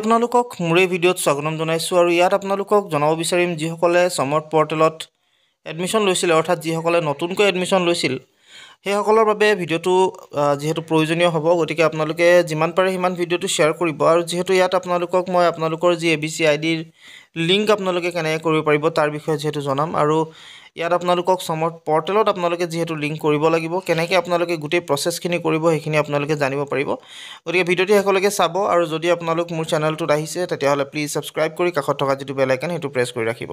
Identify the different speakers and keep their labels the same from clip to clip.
Speaker 1: আপোনালোকক মোৰ এই ভিডিঅ'ত স্বাগতম জনাইছোঁ আৰু ইয়াত আপোনালোকক জনাব বিচাৰিম যিসকলে চমৰ পৰ্টেলত এডমিশ্যন লৈছিলে অৰ্থাৎ যিসকলে নতুনকৈ এডমিশ্যন লৈছিল সেইসকলৰ বাবে ভিডিঅ'টো যিহেতু প্ৰয়োজনীয় হ'ব গতিকে আপোনালোকে যিমান পাৰে সিমান ভিডিঅ'টো শ্বেয়াৰ কৰিব আৰু যিহেতু ইয়াত আপোনালোকক মই আপোনালোকৰ যি এ বি চি আই ডিৰ লিংক আপোনালোকে কেনেকৈ কৰিব পাৰিব তাৰ বিষয়ে যিহেতু জনাম আৰু ইয়াত আপোনালোকক চমত পৰ্টেলত আপোনালোকে যিহেতু লিংক কৰিব লাগিব কেনেকৈ আপোনালোকে গোটেই প্ৰচেছখিনি কৰিব সেইখিনি আপোনালোকে জানিব পাৰিব গতিকে ভিডিঅ'টো শেষলৈকে চাব আৰু যদি আপোনালোক মোৰ চেনেলটোত আহিছে তেতিয়াহ'লে প্লিজ ছাবস্ক্ৰাইব কৰি কাষত থকা যিটো বেলাইকেন সেইটো প্ৰেছ কৰি ৰাখিব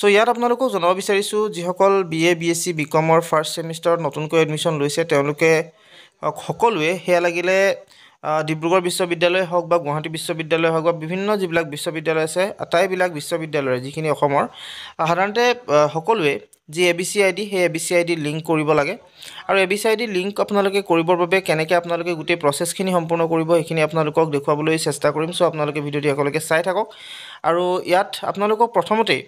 Speaker 1: চ' ইয়াত আপোনালোকক জনাব বিচাৰিছোঁ যিসকল B A B S C B কমৰ ফাৰ্ষ্ট ছেমিষ্টাৰত নতুনকৈ এডমিশ্যন লৈছে তেওঁলোকে সকলোৱে সেয়া লাগিলে ডিব্ৰুগড় বিশ্ববিদ্যালয় হওক বা গুৱাহাটী বিশ্ববিদ্যালয় হওক বা বিভিন্ন যিবিলাক বিশ্ববিদ্যালয় আছে আটাইবিলাক বিশ্ববিদ্যালয়ৰ যিখিনি অসমৰ সাধাৰণতে সকলোৱে যি A B C I D সেই A B C I D link কৰিব লাগে আৰু A B C I D link আপোনালোকে কৰিবৰ বাবে কেনেকৈ আপোনালোকে গোটেই প্ৰচেছখিনি সম্পূৰ্ণ কৰিব সেইখিনি আপোনালোকক দেখুৱাবলৈ চেষ্টা কৰিম চ' আপোনালোকে ভিডিঅ'টি একেলগে চাই থাকক আৰু ইয়াত আপোনালোকক প্ৰথমতেই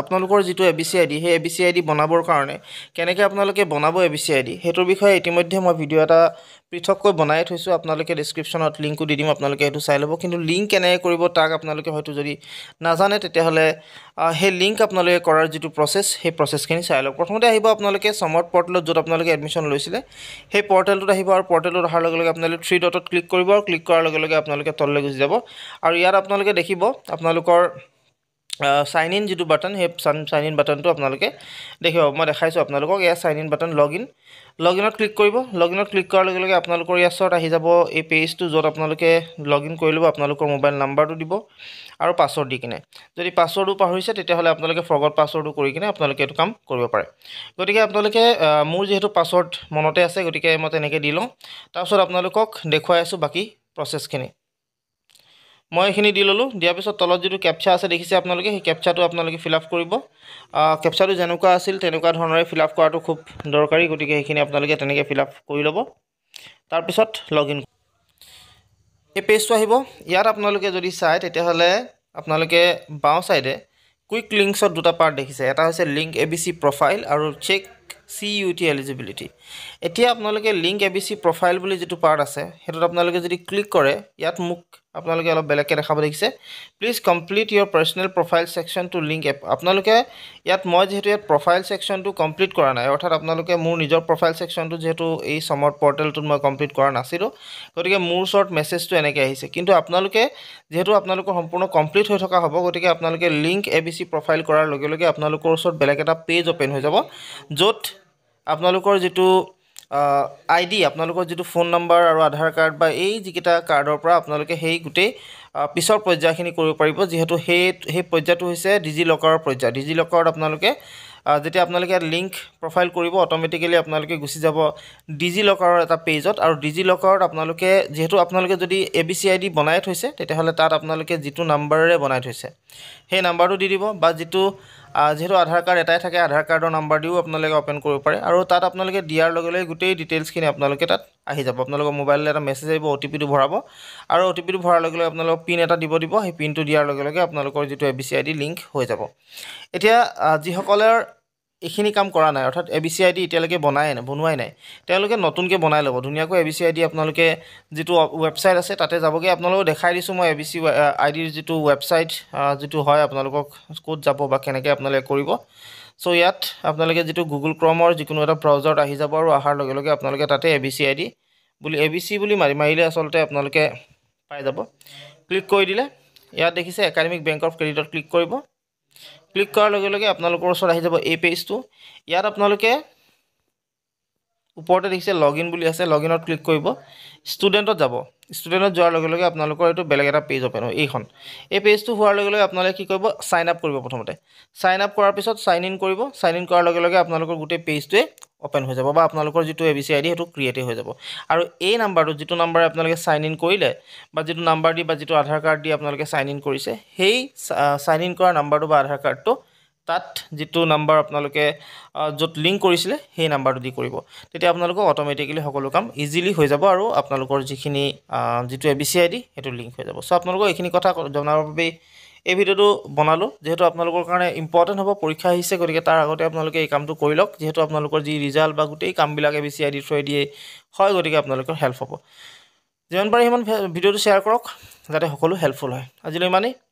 Speaker 1: আপোনালোকৰ যিটো A B C I D সেই A B C I D বনাবৰ কাৰণে কেনেকৈ আপোনালোকে বনাব A B C I D সেইটোৰ বিষয়ে ইতিমধ্যে মই ভিডিঅ' এটা পৃথককৈ বনাই থৈছোঁ আপোনালোকে ডিছক্ৰিপশ্যনত লিংকটো দি দিম আপোনালোকে সেইটো চাই ল'ব কিন্তু লিংক কেনেকৈ কৰিব তাক আপোনালোকে হয়তো যদি নাজানে তেতিয়াহ'লে সেই লিংক আপোনালোকে কৰাৰ যিটো প্ৰচেছ সেই প্ৰচেছখিনি চাই লওক প্ৰথমতে আহিব আপোনালোকে চমত পৰ্টেলত য'ত আপোনালোকে এডমিশ্যন লৈছিলে সেই পৰ্টেলটোত আহিব আৰু পৰ্টেলত অহাৰ লগে লগে আপোনালোকে থ্ৰী ডটত ক্লিক কৰিব আৰু ক্লিক কৰাৰ লগে লগে আপোনালোকে তললৈ গুচি যাব আৰু ইয়াত আপোনালোকে দেখিব আপোনালোকৰ চাইন ইন যিটো বাটন সেই চান চাইন ইন বাটনটো আপোনালোকে দেখিব মই দেখাইছোঁ আপোনালোকক ইয়াত sign in button log in log ইনত ক্লিক কৰিব লগ ইনত ক্লিক কৰাৰ লগে লগে আপোনালোকৰ ইয়াৰ আহি যাব এই পেজটো য'ত আপোনালোকে লগ ইন কৰি ল'ব আপোনালোকৰ মোবাইল নাম্বাৰটো দিব আৰু পাছৱৰ্ড দি কিনে যদি পাছৱৰ্ডো পাহৰিছে তেতিয়াহ'লে আপোনালোকে ফ্ৰগত পাছৱৰ্ডো কৰি কিনে আপোনালোকে এইটো কাম কৰিব পাৰে গতিকে আপোনালোকে মোৰ যিহেতু পাছৱৰ্ড মনতে আছে গতিকে মই তেনেকৈ দি লওঁ তাৰপিছত আপোনালোকক দেখুৱাই আছোঁ বাকী প্ৰচেছখিনি মই এইখিনি দি ললোঁ দিয়াৰ পিছত তলত যিটো কেপচা আছে দেখিছে আপোনালোকে সেই কেপচাটো আপোনালোকে ফিল আপ কৰিব কেপচাটো যেনেকুৱা আছিল তেনেকুৱা ধৰণেৰে ফিল আপ কৰাটো খুব দৰকাৰী গতিকে সেইখিনি আপোনালোকে তেনেকৈ ফিল আপ কৰি ল'ব তাৰপিছত লগ ইন এই পেজটো আহিব ইয়াত আপোনালোকে যদি চায় তেতিয়াহ'লে আপোনালোকে বাওঁ ছাইডে কুইক লিংকছত দুটা পাৰ্ট দেখিছে এটা হৈছে link A B C profile আৰু check C U T eligibility এতিয়া আপোনালোকে link A B C profile বুলি যিটো পাৰ্ট আছে সেইটোত আপোনালোকে যদি ক্লিক কৰে ইয়াত মোক আপোনালোকে অলপ বেলেগকৈ দেখাব দেখিছে please complete your personal profile to link app আপোনালোকে ইয়াত মই যিহেতু ইয়াত প্ৰফাইল ছেকশ্যনটো কমপ্লিট কৰা নাই অৰ্থাৎ আপোনালোকে মোৰ নিজৰ প্ৰফাইল ছেকশ্যনটো যিহেতু এই চমৰ পৰ্টেলটোত মই কমপ্লিট কৰা নাছিলোঁ গতিকে মোৰ ওচৰত মেছেজটো এনেকৈ আহিছে কিন্তু আপোনালোকে যিহেতু আপোনালোকৰ সম্পূৰ্ণ কমপ্লিট হৈ থকা হ'ব গতিকে আপোনালোকে link A B C profile কৰাৰ লগে লগে আপোনালোকৰ ওচৰত বেলেগ এটা পেজ অ'পেন হৈ যাব য'ত আপোনালোকৰ যিটো আই ডি আপোনালোকৰ যিটো ফোন নম্বৰ আৰু আধাৰ কাৰ্ড বা এই যিকেইটা কাৰ্ডৰ পৰা আপোনালোকে সেই গোটেই পিছৰ পৰ্যায়খিনি কৰিব পাৰিব যিহেতু সেই সেই পৰ্যায়টো হৈছে ডিজি লকাৰৰ পৰ্যায় ডিজি লকাৰত আপোনালোকে যেতিয়া আপোনালোকে ইয়াত লিংক প্ৰফাইল কৰিব অট'মেটিকেলি আপোনালোকে গুচি যাব ডিজি লকাৰৰ এটা পেজত আৰু ডিজি লকাৰত আপোনালোকে যিহেতু আপোনালোকে যদি A B C I D বনাই থৈছে তেতিয়াহ'লে তাত আপোনালোকে যিটো নাম্বাৰেৰে বনাই থৈছে সেই নাম্বাৰটো দি দিব বা যিটো যিহেতু আধাৰ কাৰ্ড এটাই থাকে আধাৰ কাৰ্ডৰ নাম্বাৰ দিও আপোনালোকে অ'পেন কৰিব পাৰে আৰু তাত আপোনালোকে দিয়াৰ লগে লগে গোটেই ডিটেইলছখিনি আপোনালোকে তাত আহি যাব আপোনালোকৰ মোবাইললৈ এটা মেছেজ আহিব অ' টি পিটো ভৰাব আৰু অ' টি পিটো ভৰাৰ লগে লগে আপোনালোকক পিন এটা দিব দিব সেই পিনটো দিয়াৰ লগে লগে আপোনালোকৰ যিটো A B C I D link হৈ যাব এতিয়া যিসকলৰ এইখিনি কাম কৰা নাই অৰ্থাৎ A B C I D এতিয়ালৈকে বনাই নাই বনোৱাই নাই তেওঁলোকে নতুনকৈ বনাই ল'ব ধুনীয়াকৈ A B C I D আপোনালোকে যিটো ৱেবছাইট আছে তাতে যাবগৈ আপোনালোকক দেখাই দিছোঁ মই এ বি চি আই ডিৰ যিটো ৱেবছাইট যিটো হয় আপোনালোকক ক'ত যাব বা কেনেকৈ আপোনালোকে কৰিব সো ইয়াত আপনাদের যে গুগল ক্রমর যিকো একটা ব্রাউজার আহি যাব আর অহার লগে আপনাদের তাতে এ বিসি আইডি বলে এ বিসি বলে মারি মারিলে আসলে আপনাদের পাই যাব ক্লিক করে দিলে ইয়াত দেখিছে academic bank of credit click করব ক্লিক করার লগে আপনাদের ওর আহি যাব এই পেজট ইয়াত আপনাদের ওপৰতে দেখিছে লগ ইন বুলি আছে লগ ইনত ক্লিক কৰিব ষ্টুডেণ্টত যাব ষ্টুডেণ্টত যোৱাৰ লগে লগে আপোনালোকৰ এইটো বেলেগ এটা পেজ অ'পেন হয় এইখন এই পেজটো হোৱাৰ লগে লগে আপোনালোকে কি কৰিব ছাইন আপ কৰিব প্ৰথমতে ছাইন আপ কৰাৰ পিছত ছাইন ইন কৰিব ছাইন ইন কৰাৰ লগে লগে আপোনালোকৰ গোটেই পেজটোৱে অ'পেন হৈ যাব বা আপোনালোকৰ যিটো A B C I D সেইটো ক্ৰিয়েটেই হৈ যাব আৰু এই নাম্বাৰটো যিটো নাম্বাৰে আপোনালোকে চাইন ইন কৰিলে বা যিটো নাম্বাৰ দি বা যিটো আধাৰ কাৰ্ড দি আপোনালোকে চাইন ইন কৰিছে সেই চাইন ইন কৰা নাম্বাৰটো বা আধাৰ কাৰ্ডটো তাত যিটো নাম্বাৰ আপোনালোকে য'ত লিংক কৰিছিলে সেই নাম্বাৰটো দি কৰিব তেতিয়া আপোনালোকৰ অট'মেটিকেলি সকলো কাম ইজিলি হৈ যাব আৰু আপোনালোকৰ যিখিনি যিটো A B C I D সেইটো লিংক হৈ যাব চ' আপোনালোকৰ এইখিনি কথা জনাবৰ বাবেই এই ভিডিঅ'টো বনালোঁ যিহেতু আপোনালোকৰ কাৰণে ইম্পৰ্টেণ্ট হ'ব পৰীক্ষা আহিছে গতিকে তাৰ আগতে আপোনালোকে এই কামটো কৰি লওক যিহেতু আপোনালোকৰ যি ৰিজাল্ট বা গোটেই কামবিলাক A B C I D থ্ৰুৱেদিয়ে হয় গতিকে আপোনালোকৰ হেল্প হ'ব যিমান পাৰে সিমান ভিডিঅ'টো শ্বেয়াৰ কৰক যাতে সকলো হেল্পফুল হয় আজিলৈ ইমানেই